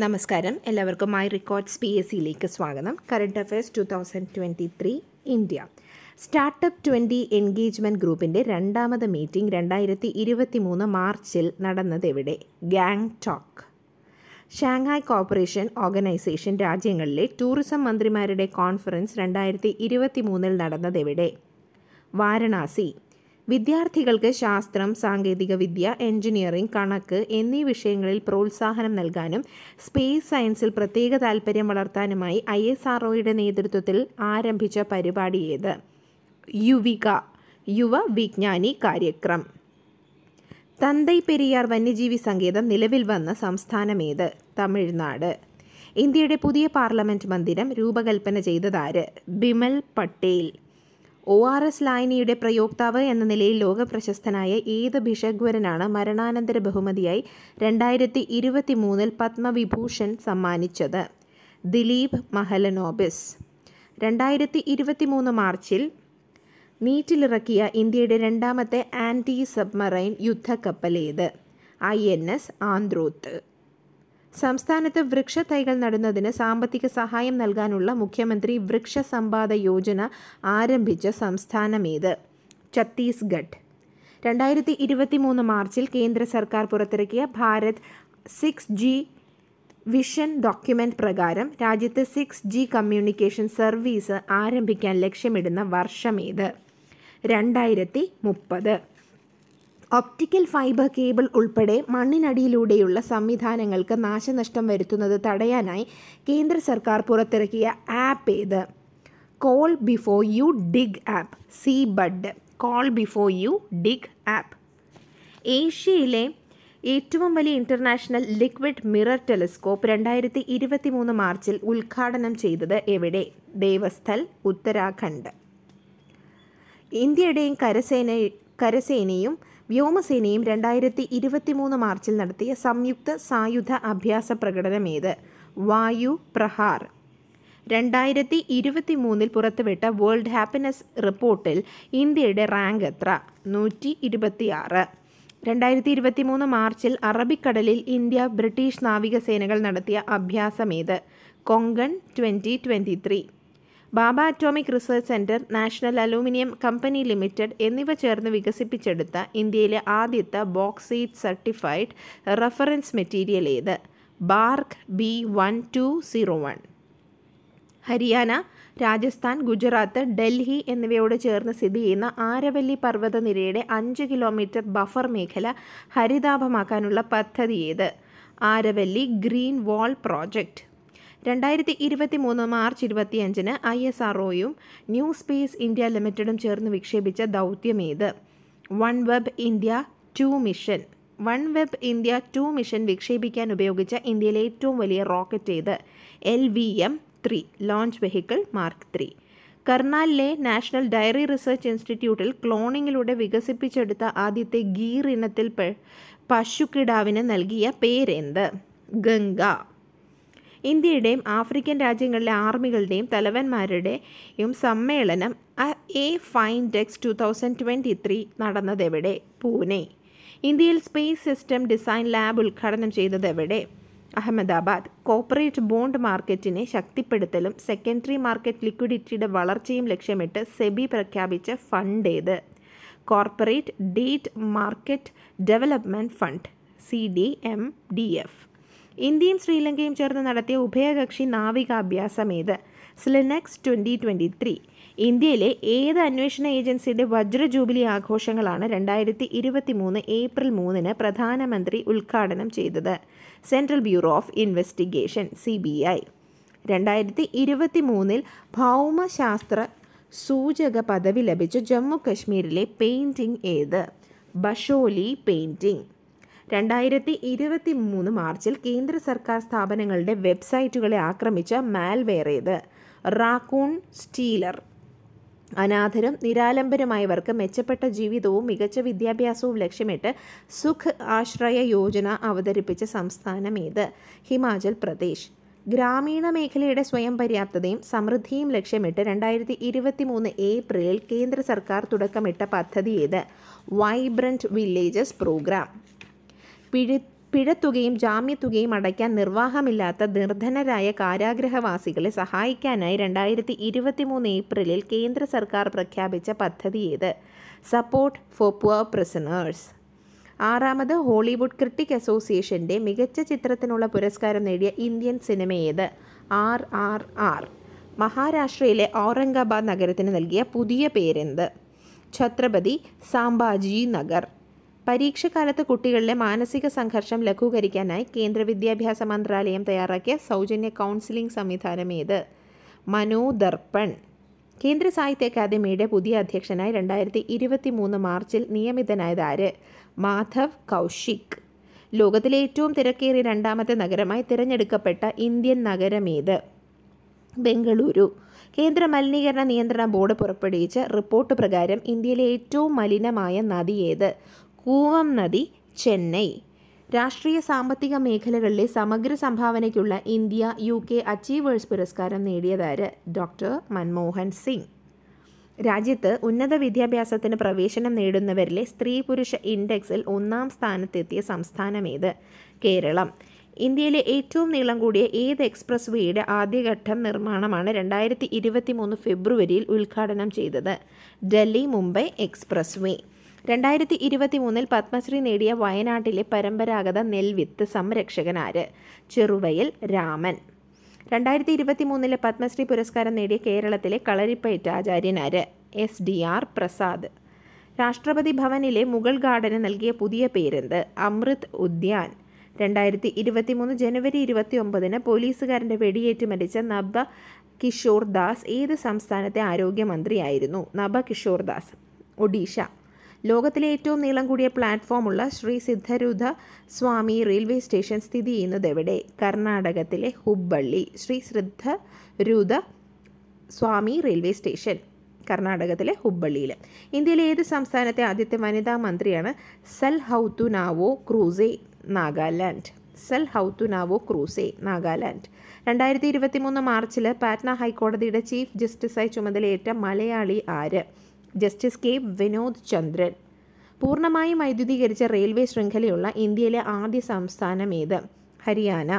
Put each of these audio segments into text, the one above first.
നമസ്കാരം എല്ലാവർക്കും my records P S സിയിലേക്ക് സ്വാഗതം current affairs two thousand twenty three India startup twenty engagement ഗ്രൂപ്പിൻ്റെ രണ്ടാമത് മീറ്റിംഗ് രണ്ടായിരത്തി ഇരുപത്തി മൂന്ന് മാർച്ചിൽ എവിടെ Gangtok Shanghai corporation organisation രാജ്യങ്ങളിലെ ടൂറിസം മന്ത്രിമാരുടെ കോൺഫറൻസ് രണ്ടായിരത്തി ഇരുപത്തി മൂന്നിൽ എവിടെ വാരണാസി വിദ്യാർത്ഥികൾക്ക് ശാസ്ത്രം സാങ്കേതികവിദ്യ എഞ്ചിനീയറിംഗ് കണക്ക് എന്നീ വിഷയങ്ങളിൽ പ്രോത്സാഹനം നൽകാനും സ്പേസ് സയൻസിൽ പ്രത്യേക താൽപ്പര്യം വളർത്താനുമായി ഐ എസ് ആർ നേതൃത്വത്തിൽ ആരംഭിച്ച പരിപാടിയേത് യുവിക യുവ വിജ്ഞാനി കാര്യക്രം തന്തൈ പെരിയാർ വന്യജീവി സങ്കേതം നിലവിൽ വന്ന സംസ്ഥാനമേത് തമിഴ്നാട് ഇന്ത്യയുടെ പുതിയ പാർലമെൻറ്റ് മന്ദിരം രൂപകൽപ്പന ചെയ്തതാര് Bimal Patel O R S ലായനിയുടെ പ്രയോക്താവ് എന്ന നിലയിൽ ലോകപ്രശസ്തനായ ഏത് ഭിഷഗ്വരനാണ് മരണാനന്തര ബഹുമതിയായി രണ്ടായിരത്തി ഇരുപത്തി മൂന്നിൽ പത്മവിഭൂഷൺ സമ്മാനിച്ചത് ദിലീപ് മഹലനോബിസ് രണ്ടായിരത്തി ഇരുപത്തി മൂന്ന് മാർച്ചിൽ നീറ്റിലിറക്കിയ ഇന്ത്യയുടെ രണ്ടാമത്തെ ആൻറ്റി സബ്മറൈൻ യുദ്ധക്കപ്പലേത് ഐ എൻ എസ് ആന്ത്രോത്ത് സംസ്ഥാനത്ത് വൃക്ഷത്തൈകൾ നടുന്നതിന് സാമ്പത്തിക സഹായം നൽകാനുള്ള മുഖ്യമന്ത്രി വൃക്ഷ സമ്പാദ യോജന ആരംഭിച്ച സംസ്ഥാനമേത് ഛത്തീസ്ഗഡ് രണ്ടായിരത്തി ഇരുപത്തി മൂന്ന് മാർച്ചിൽ കേന്ദ്ര സർക്കാർ പുറത്തിറക്കിയ Bharat six G vision document പ്രകാരം രാജ്യത്ത് സിക്സ് ജി കമ്മ്യൂണിക്കേഷൻ സർവീസ് ആരംഭിക്കാൻ ലക്ഷ്യമിടുന്ന വർഷമേത് രണ്ടായിരത്തി മുപ്പത് ഒപ്റ്റിക്കൽ ഫൈബർ കേബിൾ ഉൾപ്പെടെ മണ്ണിനടിയിലൂടെയുള്ള സംവിധാനങ്ങൾക്ക് നാശനഷ്ടം വരുത്തുന്നത് തടയാനായി കേന്ദ്ര സർക്കാർ പുറത്തിറക്കിയ ആപ്പ് ഏത് call before you dig app C bud call before you dig app ഏഷ്യയിലെ ഏറ്റവും വലിയ ഇൻ്റർനാഷണൽ ലിക്വിഡ് മിറർ ടെലിസ്കോപ്പ് രണ്ടായിരത്തി ഇരുപത്തി മൂന്ന് മാർച്ചിൽ ഉദ്ഘാടനം ചെയ്തത് എവിടെ ദേവസ്ഥൽ ഉത്തരാഖണ്ഡ് ഇന്ത്യയുടെയും കരസേന കരസേനയും വ്യോമസേനയും രണ്ടായിരത്തി ഇരുപത്തി മൂന്ന് മാർച്ചിൽ നടത്തിയ സംയുക്ത സായുധ അഭ്യാസ പ്രകടനമേത് വായു പ്രഹാർ രണ്ടായിരത്തി ഇരുപത്തി മൂന്നിൽ പുറത്തുവിട്ട വേൾഡ് ഹാപ്പിനെസ് റിപ്പോർട്ടിൽ ഇന്ത്യയുടെ റാങ്ക് എത്ര നൂറ്റി ഇരുപത്തി ആറ് രണ്ടായിരത്തി ഇരുപത്തി മൂന്ന് മാർച്ചിൽ അറബിക്കടലിൽ ഇന്ത്യ ബ്രിട്ടീഷ് നാവികസേനകൾ നടത്തിയ അഭ്യാസമേത് Konkan twenty twenty three Bhabha atomic research centre national aluminium company limited എന്നിവ ചേർന്ന് വികസിപ്പിച്ചെടുത്ത ഇന്ത്യയിലെ ആദ്യത്തെ ബോക്സൈറ്റ് സർട്ടിഫൈഡ് റഫറൻസ് മെറ്റീരിയൽ ഏത് BARC B one two zero one Haryana Rajasthan Gujarat Delhi എന്നിവയോട് ചേർന്ന് സ്ഥിതി ചെയ്യുന്ന ആരവല്ലി പർവ്വതനിരയുടെ അഞ്ച് കിലോമീറ്റർ ബഫർ മേഖല ഹരിതാഭമാക്കാനുള്ള പദ്ധതി ഏത് ആരവല്ലി ഗ്രീൻ വാൾ പ്രോജക്റ്റ് രണ്ടായിരത്തി ഇരുപത്തി മൂന്ന് മാർച്ച് ഇരുപത്തിയഞ്ചിന് I S R new space India ലിമിറ്റഡും ചേർന്ന് വിക്ഷേപിച്ച ഏത് one web India two mission one web India two mission വിക്ഷേപിക്കാൻ ഉപയോഗിച്ച ഇന്ത്യയിലെ ഏറ്റവും വലിയ റോക്കറ്റ് ഏത് L V M three launch vehicle mark three കർണാലിലെ നാഷണൽ ഡയറി റിസർച്ച് ഇൻസ്റ്റിറ്റ്യൂട്ടിൽ ക്ലോണിങ്ങിലൂടെ വികസിപ്പിച്ചെടുത്ത ആദ്യത്തെ ഗീർ ഇനത്തിൽ പശുക്കിടാവിന് നൽകിയ പേരെന്ത് ഗംഗ ഇന്ത്യയുടെയും ആഫ്രിക്കൻ രാജ്യങ്ങളിലെ ആർമികളുടെയും തലവന്മാരുടെയും സമ്മേളനം AFINDEX two thousand twenty three നടന്നതെവിടെ പൂനെ ഇന്ത്യയിൽ സ്പേസ് സിസ്റ്റം ഡിസൈൻ ലാബ് ഉദ്ഘാടനം ചെയ്തതെവിടെ അഹമ്മദാബാദ് കോർപ്പറേറ്റ് ബോണ്ട് മാർക്കറ്റിനെ ശക്തിപ്പെടുത്തലും സെക്കൻഡറി മാർക്കറ്റ് ലിക്വിഡിറ്റിയുടെ വളർച്ചയും ലക്ഷ്യമിട്ട് സെബി പ്രഖ്യാപിച്ച ഫണ്ട് ഏത് corporate debt market development fund C D M D F ഇന്ത്യയും ശ്രീലങ്കയും ചേർന്ന് നടത്തിയ ഉഭയകക്ഷി നാവികാഭ്യാസം ഏത് സ്ലിനെക്സ് ട്വൻ്റി ട്വൻ്റി ത്രീ ഇന്ത്യയിലെ ഏത് അന്വേഷണ ഏജൻസിയുടെ വജ്ര ജൂബിലി ആഘോഷങ്ങളാണ് രണ്ടായിരത്തി ഇരുപത്തി മൂന്ന് ഏപ്രിൽ മൂന്നിന് പ്രധാനമന്ത്രി ഉദ്ഘാടനം ചെയ്തത് central bureau of investigation C B I രണ്ടായിരത്തി ഇരുപത്തി മൂന്നിൽ ഭൗമശാസ്ത്ര സൂചക പദവി ലഭിച്ച ജമ്മു കശ്മീരിലെ പെയിൻറ്റിംഗ് ഏത് ബഷോലി പെയിൻറ്റിംഗ് രണ്ടായിരത്തി ഇരുപത്തി മൂന്ന് മാർച്ചിൽ കേന്ദ്ര സർക്കാർ സ്ഥാപനങ്ങളുടെ വെബ്സൈറ്റുകളെ ആക്രമിച്ച മാൽവെയർ റാക്കൂൺ സ്റ്റീലർ അനാഥരും നിരാലംബരുമായവർക്ക് മെച്ചപ്പെട്ട ജീവിതവും മികച്ച വിദ്യാഭ്യാസവും ലക്ഷ്യമിട്ട് സുഖ് ആശ്രയ യോജന അവതരിപ്പിച്ച സംസ്ഥാനം ഏത് ഹിമാചൽ പ്രദേശ് ഗ്രാമീണ മേഖലയുടെ സ്വയം പര്യാപ്തതയും സമൃദ്ധിയും ലക്ഷ്യമിട്ട് രണ്ടായിരത്തി ഇരുപത്തി മൂന്ന് ഏപ്രിലിൽ കേന്ദ്ര സർക്കാർ തുടക്കമിട്ട പദ്ധതി ഏത് വൈബ്രൻറ്റ് വില്ലേജസ് പ്രോഗ്രാം പിഴ പിഴത്തുകയും ജാമ്യത്തുകയും അടയ്ക്കാൻ നിർവാഹമില്ലാത്ത നിർധനരായ കാരാഗ്രഹവാസികളെ സഹായിക്കാനായി രണ്ടായിരത്തി മൂന്ന് ഏപ്രിലിൽ കേന്ദ്ര സർക്കാർ പ്രഖ്യാപിച്ച പദ്ധതിയേത് സപ്പോർട്ട് ഫോർ പുവർ പ്രിസണേഴ്സ് ആറാമത് ഹോളിവുഡ് ക്രിട്ടിക് അസോസിയേഷൻ്റെ മികച്ച ചിത്രത്തിനുള്ള പുരസ്കാരം നേടിയ ഇന്ത്യൻ സിനിമയേത് ആർ ആർ ആർ മഹാരാഷ്ട്രയിലെ ഔറംഗാബാദ് നഗരത്തിന് നൽകിയ പുതിയ പേരെന്ത് ഛത്രപതി സാംബാജി നഗർ പരീക്ഷക്കാലത്ത് കുട്ടികളിലെ മാനസിക സംഘർഷം ലഘൂകരിക്കാനായി കേന്ദ്ര വിദ്യാഭ്യാസ മന്ത്രാലയം തയ്യാറാക്കിയ സൗജന്യ കൗൺസിലിംഗ് സംവിധാനം ഏത് മനോദർപ്പൺ കേന്ദ്ര സാഹിത്യ അക്കാദമിയുടെ പുതിയ അധ്യക്ഷനായി രണ്ടായിരത്തി ഇരുപത്തി മൂന്ന് മാർച്ചിൽ നിയമിതനായത് ആര് മാധവ് കൗശിക് ലോകത്തിലെ ഏറ്റവും തിരക്കേറിയ രണ്ടാമത്തെ നഗരമായി തിരഞ്ഞെടുക്കപ്പെട്ട ഇന്ത്യൻ ഏത് ബംഗളൂരു കേന്ദ്ര മലിനീകരണ നിയന്ത്രണ ബോർഡ് പുറപ്പെടുവിച്ച റിപ്പോർട്ട് പ്രകാരം ഇന്ത്യയിലെ ഏറ്റവും മലിനമായ നദി ഏത് കൂവം നദി ചെന്നൈ രാഷ്ട്രീയ സാമ്പത്തിക മേഖലകളിലെ സമഗ്ര സംഭാവനയ്ക്കുള്ള ഇന്ത്യ യു കെ അച്ചീവേഴ്സ് പുരസ്കാരം നേടിയതാര് ഡോക്ടർ മൻമോഹൻ സിംഗ് രാജ്യത്ത് ഉന്നത വിദ്യാഭ്യാസത്തിന് പ്രവേശനം നേടുന്നവരിലെ സ്ത്രീ പുരുഷ ഇൻഡെക്സിൽ ഒന്നാം സ്ഥാനത്തെത്തിയ സംസ്ഥാനമേത് കേരളം ഇന്ത്യയിലെ ഏറ്റവും നീളം കൂടിയ ഏത് എക്സ്പ്രസ് വേയുടെ ആദ്യഘട്ടം നിർമ്മാണമാണ് രണ്ടായിരത്തി ഇരുപത്തി മൂന്ന് ഫെബ്രുവരിയിൽ ഉദ്ഘാടനം ചെയ്തത് ഡൽഹി മുംബൈ എക്സ്പ്രസ് വേ രണ്ടായിരത്തി ഇരുപത്തി മൂന്നിൽ പത്മശ്രീ നേടിയ വയനാട്ടിലെ പരമ്പരാഗത നെൽവിത്ത് സംരക്ഷകനാര് ചെറുവയൽ രാമൻ രണ്ടായിരത്തി ഇരുപത്തി മൂന്നിലെ പത്മശ്രീ പുരസ്കാരം നേടിയ കേരളത്തിലെ Kalaripayattu ആചാര്യനാര് S D R Prasad രാഷ്ട്രപതി ഭവനിലെ മുഗൾ ഗാർഡന് നൽകിയ പുതിയ പേരെന്ത് അമൃത് ഉദ്യാൻ രണ്ടായിരത്തി ഇരുപത്തി മൂന്ന് ജനുവരി ഇരുപത്തി ഒമ്പതിന് പോലീസുകാരൻ്റെ വെടിയേറ്റ് മരിച്ച നബ കിഷോർ ദാസ് ഏത് സംസ്ഥാനത്തെ ആരോഗ്യമന്ത്രിയായിരുന്നു നബ കിഷോർ ദാസ് ഒഡീഷ ലോകത്തിലെ ഏറ്റവും നീളം കൂടിയ പ്ലാറ്റ്ഫോമുള്ള ശ്രീ സിദ്ധരുധ സ്വാമി റെയിൽവേ സ്റ്റേഷൻ സ്ഥിതി ചെയ്യുന്നത് എവിടെ കർണാടകത്തിലെ ഹുബ്ബള്ളി ശ്രീ സിദ്ധരുധ സ്വാമി റെയിൽവേ സ്റ്റേഷൻ കർണാടകത്തിലെ ഹുബ്ബള്ളിയിൽ ഇന്ത്യയിലെ ഏത് സംസ്ഥാനത്തെ ആദ്യത്തെ വനിതാ മന്ത്രിയാണ് സൽ ഹൗത്തുനാവോ ക്രൂസെ നാഗാലാൻഡ് സൽ ഹൗത്തുനാവോ ക്രൂസെ നാഗാലാൻഡ് രണ്ടായിരത്തി ഇരുപത്തി മൂന്ന് മാർച്ചിൽ പാറ്റ്ന ഹൈക്കോടതിയുടെ ചീഫ് ജസ്റ്റിസായി ചുമതലയേറ്റ മലയാളി ആര് ജസ്റ്റിസ് കെ വിനോദ് ചന്ദ്രൻ പൂർണ്ണമായും വൈദ്യുതീകരിച്ച റെയിൽവേ ശൃംഖലയുള്ള ഇന്ത്യയിലെ ആദ്യ ഏത് ഹരിയാന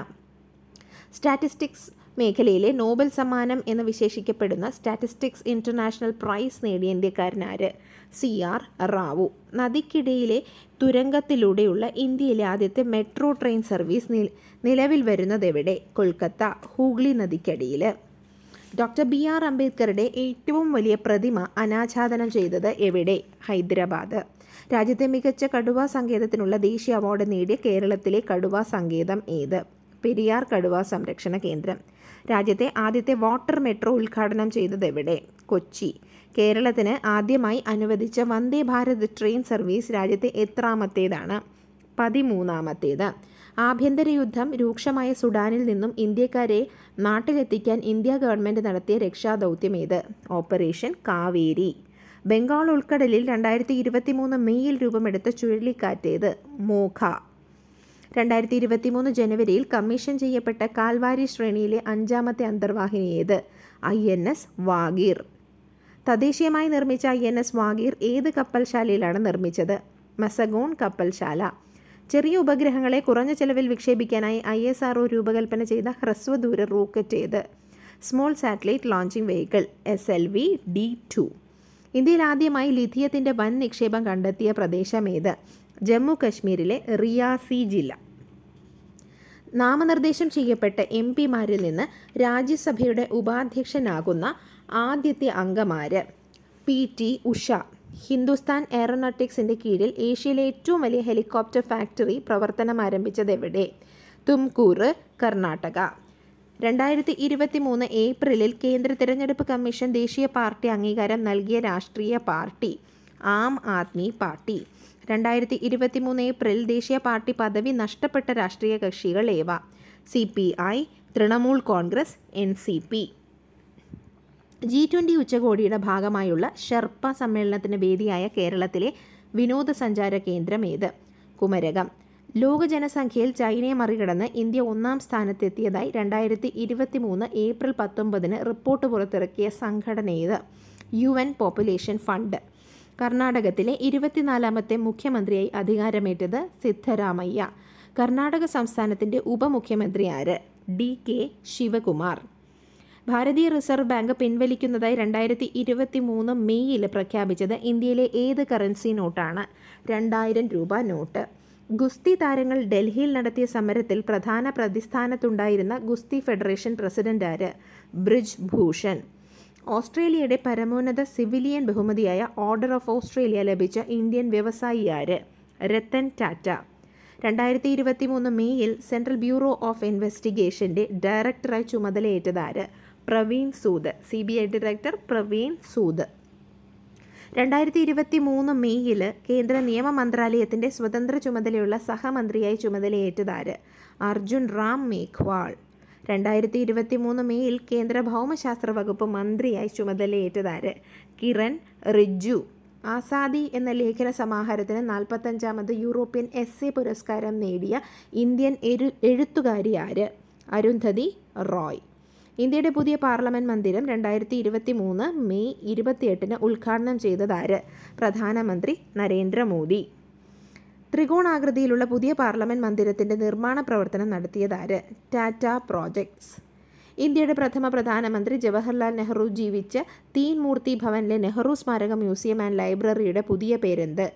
സ്റ്റാറ്റിസ്റ്റിക്സ് മേഖലയിലെ നോബൽ സമ്മാനം എന്ന് വിശേഷിക്കപ്പെടുന്ന സ്റ്റാറ്റിസ്റ്റിക്സ് ഇൻ്റർനാഷണൽ പ്രൈസ് നേടിയ ഇന്ത്യക്കാരനാര് സി ആർ റാവു നദിക്കിടയിലെ തുരങ്കത്തിലൂടെയുള്ള ഇന്ത്യയിലെ ആദ്യത്തെ മെട്രോ ട്രെയിൻ സർവീസ് നിലവിൽ വരുന്നതെവിടെ കൊൽക്കത്ത ഹൂഗ്ലി നദിക്കടിയിൽ ഡോക്ടർ ബി ആർ അംബേദ്കറുടെ ഏറ്റവും വലിയ പ്രതിമ അനാച്ഛാദനം ചെയ്തത് എവിടെ ഹൈദരാബാദ് രാജ്യത്തെ മികച്ച കടുവ സങ്കേതത്തിനുള്ള ദേശീയ അവാർഡ് നേടിയ കേരളത്തിലെ കടുവ സങ്കേതം ഏത് പെരിയാർ കടുവ സംരക്ഷണ കേന്ദ്രം രാജ്യത്തെ ആദ്യത്തെ വാട്ടർ മെട്രോ ഉദ്ഘാടനം ചെയ്തത് എവിടെ കൊച്ചി കേരളത്തിന് ആദ്യമായി അനുവദിച്ച വന്ദേ ഭാരത് ട്രെയിൻ സർവീസ് രാജ്യത്തെ എത്രാമത്തേതാണ് പതിമൂന്നാമത്തേത് ആഭ്യന്തര യുദ്ധം രൂക്ഷമായ സുഡാനിൽ നിന്നും ഇന്ത്യക്കാരെ നാട്ടിലെത്തിക്കാൻ ഇന്ത്യ ഗവൺമെൻറ് നടത്തിയ രക്ഷാദൗത്യം ഏത് ഓപ്പറേഷൻ കാവേരി ബംഗാൾ ഉൾക്കടലിൽ രണ്ടായിരത്തി ഇരുപത്തി മൂന്ന് മെയ്യിൽ രൂപമെടുത്ത ചുഴലിക്കാറ്റേത് മോഖ രണ്ടായിരത്തി ഇരുപത്തി മൂന്ന് ജനുവരിയിൽ കമ്മീഷൻ ചെയ്യപ്പെട്ട കാൽവാരി ശ്രേണിയിലെ അഞ്ചാമത്തെ ഏത് ഐ എൻ എസ് വാഗീർ തദ്ദേശീയമായി നിർമ്മിച്ച ഐ എൻ എസ് വാഗീർ ഏത് കപ്പൽശാലയിലാണ് നിർമ്മിച്ചത് മസഗോൺ കപ്പൽശാല ചെറിയ ഉപഗ്രഹങ്ങളെ കുറഞ്ഞ ചെലവിൽ വിക്ഷേപിക്കാനായി ഐ എസ് ആർ രൂപകൽപ്പന ചെയ്ത ഹ്രസ്വദൂര റോക്കറ്റ് ഏത് small satellite launching vehicle S L V D two ഇന്ത്യയിൽ ആദ്യമായി ലിഥിയത്തിൻ്റെ വൻ നിക്ഷേപം കണ്ടെത്തിയ ഏത് ജമ്മു കശ്മീരിലെ റിയാസി ജില്ല നാമനിർദ്ദേശം ചെയ്യപ്പെട്ട എം പിമാരിൽ നിന്ന് രാജ്യസഭയുടെ ഉപാധ്യക്ഷനാകുന്ന ആദ്യത്തെ അംഗമാര് പി ടി ഉഷ ഹിന്ദുസ്ഥാൻ എയറോനോട്ടിക്സിൻ്റെ കീഴിൽ ഏഷ്യയിലെ ഏറ്റവും വലിയ ഹെലികോപ്റ്റർ ഫാക്ടറി പ്രവർത്തനം ആരംഭിച്ചത് എവിടെ തുംകൂർ കർണാടക രണ്ടായിരത്തി ഇരുപത്തി മൂന്ന് ഏപ്രിലിൽ കേന്ദ്ര തിരഞ്ഞെടുപ്പ് കമ്മീഷൻ ദേശീയ പാർട്ടി അംഗീകാരം നൽകിയ രാഷ്ട്രീയ പാർട്ടി ആം ആദ്മി പാർട്ടി രണ്ടായിരത്തി ഇരുപത്തി മൂന്ന് ഏപ്രിൽ ദേശീയ പാർട്ടി പദവി നഷ്ടപ്പെട്ട രാഷ്ട്രീയ കക്ഷികൾ ഏവ C P I Trinamool Congress N C P G twenty ഉച്ചകോടിയുടെ ഭാഗമായുള്ള ഷെർപ്പ സമ്മേളനത്തിന് വേദിയായ കേരളത്തിലെ വിനോദസഞ്ചാര കേന്ദ്രം ഏത് കുമരകം ലോക ജനസംഖ്യയിൽ ചൈനയെ മറികടന്ന് ഇന്ത്യ ഒന്നാം സ്ഥാനത്തെത്തിയതായി രണ്ടായിരത്തി ഇരുപത്തി മൂന്ന് ഏപ്രിൽ പത്തൊമ്പതിന് റിപ്പോർട്ട് പുറത്തിറക്കിയ സംഘടന ഏത് യു എൻ പോപ്പുലേഷൻ ഫണ്ട് കർണാടകത്തിലെ ഇരുപത്തിനാലാമത്തെ മുഖ്യമന്ത്രിയായി അധികാരമേറ്റത് സിദ്ധരാമയ്യ കർണാടക സംസ്ഥാനത്തിൻ്റെ ഉപമുഖ്യമന്ത്രി ആര് ഡി കെ ശിവകുമാർ ഭാരതീയ റിസർവ് ബാങ്ക് പിൻവലിക്കുന്നതായി രണ്ടായിരത്തി ഇരുപത്തി മൂന്ന് മെയ്യിൽ പ്രഖ്യാപിച്ചത് ഇന്ത്യയിലെ ഏത് കറൻസി നോട്ടാണ് രണ്ടായിരം രൂപ നോട്ട് ഗുസ്തി താരങ്ങൾ ഡൽഹിയിൽ നടത്തിയ സമരത്തിൽ പ്രധാന പ്രതിസ്ഥാനത്തുണ്ടായിരുന്ന ഗുസ്തി ഫെഡറേഷൻ പ്രസിഡന്റ് ആര് ബ്രിജ് ഭൂഷൺ ഓസ്ട്രേലിയയുടെ പരമോന്നത സിവിലിയൻ ബഹുമതിയായ ഓർഡർ ഓഫ് ഓസ്ട്രേലിയ ലഭിച്ച ഇന്ത്യൻ വ്യവസായി ആര് രത്തൻ ടാറ്റ രണ്ടായിരത്തി ഇരുപത്തി മൂന്ന് മെയ്യിൽ സെൻട്രൽ ബ്യൂറോ ഓഫ് ഇൻവെസ്റ്റിഗേഷന്റെ ഡയറക്ടറായി ചുമതലയേറ്റതാര് Praveen Sood C B I director Praveen Sood രണ്ടായിരത്തി ഇരുപത്തി മൂന്ന് മെയ്യിൽ കേന്ദ്ര നിയമ മന്ത്രാലയത്തിൻ്റെ സ്വതന്ത്ര ചുമതലയുള്ള സഹമന്ത്രിയായി ചുമതലയേറ്റതാര് അർജുൻ റാം മേഘ്വാൾ രണ്ടായിരത്തി ഇരുപത്തി മൂന്ന് മെയ്യിൽ കേന്ദ്ര ഭൗമശാസ്ത്ര വകുപ്പ് മന്ത്രിയായി ചുമതലയേറ്റതാര് കിരൺ റിജു ആസാദി എന്ന ലേഖന സമാഹാരത്തിന് നാൽപ്പത്തഞ്ചാമത് യൂറോപ്യൻ എസ് എ പുരസ്കാരം നേടിയ ഇന്ത്യൻ എഴുത്തുകാരി ആര് അരുന്ധതി റോയ് ഇന്ത്യയുടെ പുതിയ പാർലമെന്റ് മന്ദിരം രണ്ടായിരത്തി ഇരുപത്തി മൂന്ന് മെയ് ഇരുപത്തിയെട്ടിന് ഉദ്ഘാടനം ചെയ്തതാര് പ്രധാനമന്ത്രി നരേന്ദ്രമോദി ത്രികോണാകൃതിയിലുള്ള പുതിയ പാർലമെന്റ് മന്ദിരത്തിന്റെ നിർമ്മാണ പ്രവർത്തനം നടത്തിയതാര് ടാറ്റ പ്രോജക്ട്സ് ഇന്ത്യയുടെ പ്രഥമ പ്രധാനമന്ത്രി ജവഹർലാൽ നെഹ്റു ജീവിച്ച തീൻ മൂർത്തി ഭവനിലെ നെഹ്റു സ്മാരക മ്യൂസിയം ആൻഡ് ലൈബ്രറിയുടെ പുതിയ പേരെന്ത്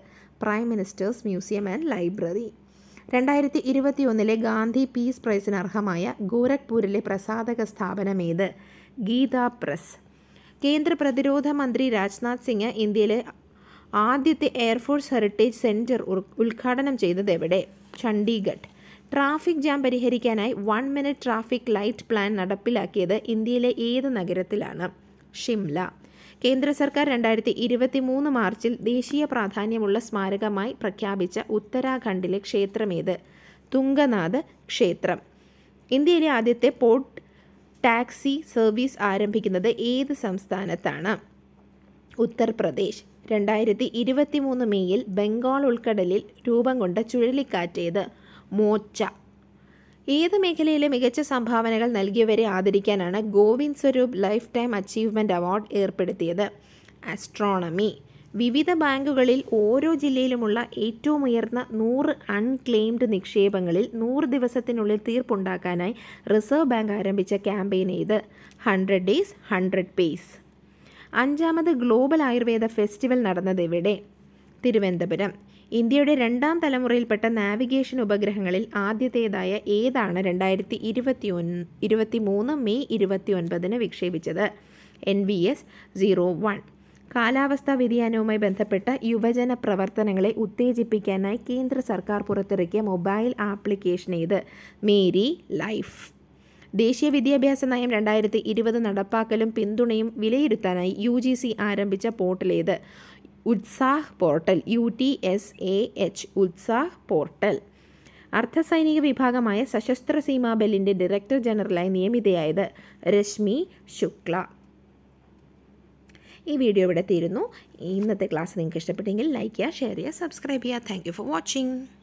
prime ministers museum and library രണ്ടായിരത്തി ഒന്നിലെ ഗാന്ധി പീസ് പ്രൈസിന് അർഹമായ ഗോരഖ്പൂരിലെ പ്രസാധക സ്ഥാപനമേത് ഗീത പ്രസ് കേന്ദ്ര പ്രതിരോധ മന്ത്രി രാജ്നാഥ് സിംഗ് ഇന്ത്യയിലെ ആദ്യത്തെ എയർഫോഴ്സ് ഹെറിറ്റേജ് സെൻറ്റർ ഉദ്ഘാടനം ചെയ്തത് എവിടെ ചണ്ഡീഗഡ് ട്രാഫിക് ജാം പരിഹരിക്കാനായി one minute traffic light plan നടപ്പിലാക്കിയത് ഇന്ത്യയിലെ ഏത് നഗരത്തിലാണ് ഷിംല കേന്ദ്ര സർക്കാർ രണ്ടായിരത്തി ഇരുപത്തി മൂന്ന് മാർച്ചിൽ ദേശീയ പ്രാധാന്യമുള്ള സ്മാരകമായി പ്രഖ്യാപിച്ച ഉത്തരാഖണ്ഡിലെ ക്ഷേത്രമേത് തുംഗനാഥ് ക്ഷേത്രം ഇന്ത്യയിലെ ആദ്യത്തെ പോർട്ട് ടാക്സി സർവീസ് ആരംഭിക്കുന്നത് ഏത് സംസ്ഥാനത്താണ് ഉത്തർപ്രദേശ് രണ്ടായിരത്തി ഇരുപത്തി മൂന്ന് മേയിൽ ബംഗാൾ ഉൾക്കടലിൽ രൂപം കൊണ്ട ചുഴലിക്കാറ്റേത് മോച്ച ഏത് മേഖലയിലെ മികച്ച സംഭാവനകൾ നൽകിയവരെ ആദരിക്കാനാണ് Govind Swarup life time achievement award ഏർപ്പെടുത്തിയത് ആസ്ട്രോണമി വിവിധ ബാങ്കുകളിൽ ഓരോ ജില്ലയിലുമുള്ള ഏറ്റവും ഉയർന്ന നൂറ് അൺക്ലെയിംഡ് നിക്ഷേപങ്ങളിൽ നൂറ് ദിവസത്തിനുള്ളിൽ തീർപ്പുണ്ടാക്കാനായി റിസർവ് ബാങ്ക് ആരംഭിച്ച ക്യാമ്പയിൻ ഇത് ഹൺഡ്രഡ് ഡേയ്സ് ഹൺഡ്രഡ് പേസ് അഞ്ചാമത് ഗ്ലോബൽ ആയുർവേദ ഫെസ്റ്റിവൽ നടന്നത് എവിടെ തിരുവനന്തപുരം ഇന്ത്യയുടെ രണ്ടാം തലമുറയിൽപ്പെട്ട നാവിഗേഷൻ ഉപഗ്രഹങ്ങളിൽ ആദ്യത്തേതായ ഏതാണ് രണ്ടായിരത്തി ഇരുപത്തി ഒൻ ഇരുപത്തി മൂന്ന് മെയ് ഇരുപത്തി ഒൻപതിന് വിക്ഷേപിച്ചത് N V S zero one കാലാവസ്ഥാ വ്യതിയാനവുമായി ബന്ധപ്പെട്ട യുവജന പ്രവർത്തനങ്ങളെ ഉത്തേജിപ്പിക്കാനായി കേന്ദ്ര സർക്കാർ പുറത്തിറക്കിയ മൊബൈൽ ആപ്ലിക്കേഷൻ ഏത് മേരി ലൈഫ് ദേശീയ വിദ്യാഭ്യാസ നയം രണ്ടായിരത്തി ഇരുപത് നടപ്പാക്കലും പിന്തുണയും വിലയിരുത്താനായി യു ജി സി ആരംഭിച്ച പോർട്ടലേത് Utsah portal U T S A H Utsah portal അർദ്ധസൈനിക വിഭാഗമായ സശസ്ത്ര സീമാ ബെല്ലിൻ്റെ ഡയറക്ടർ ജനറലായി നിയമിതയായത് രശ്മി ശുക്ല ഈ വീഡിയോ ഇവിടെ തീരുന്നു ഇന്നത്തെ ക്ലാസ് നിങ്ങൾക്ക് ഇഷ്ടപ്പെട്ടെങ്കിൽ ലൈക്ക് ചെയ്യുക ഷെയർ ചെയ്യുക സബ്സ്ക്രൈബ് ചെയ്യുക താങ്ക് ഫോർ വാച്ചിങ്